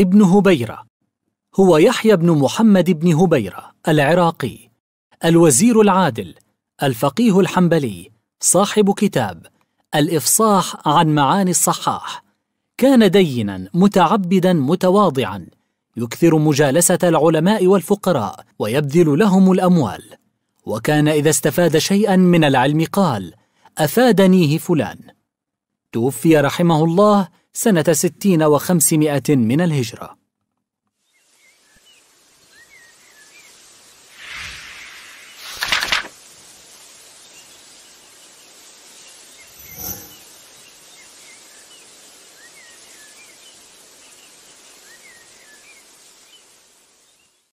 ابن هبيرة هو يحيى بن محمد بن هبيرة العراقي الوزير العادل الفقيه الحنبلي صاحب كتاب الإفصاح عن معاني الصحاح كان دينا متعبدا متواضعا يكثر مجالسة العلماء والفقراء ويبذل لهم الأموال وكان إذا استفاد شيئا من العلم قال أفادنيه فلان توفي رحمه الله سنة ستين وخمسمائة من الهجرة